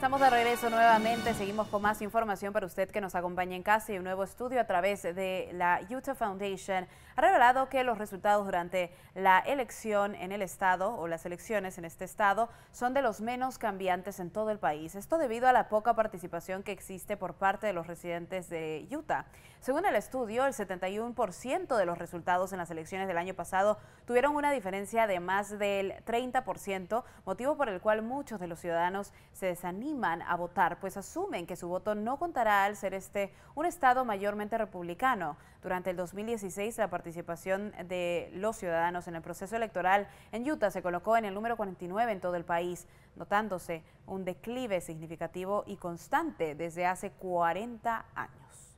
Estamos de regreso nuevamente, seguimos con más información para usted que nos acompaña en casa y un nuevo estudio a través de la Utah Foundation ha revelado que los resultados durante la elección en el estado o las elecciones en este estado son de los menos cambiantes en todo el país. Esto debido a la poca participación que existe por parte de los residentes de Utah. Según el estudio, el 71% de los resultados en las elecciones del año pasado tuvieron una diferencia de más del 30%, motivo por el cual muchos de los ciudadanos se desaniman a votar, pues asumen que su voto no contará al ser este un estado mayormente republicano. Durante el 2016, la participación de los ciudadanos en el proceso electoral en Utah se colocó en el número 49 en todo el país, notándose un declive significativo y constante desde hace 40 años.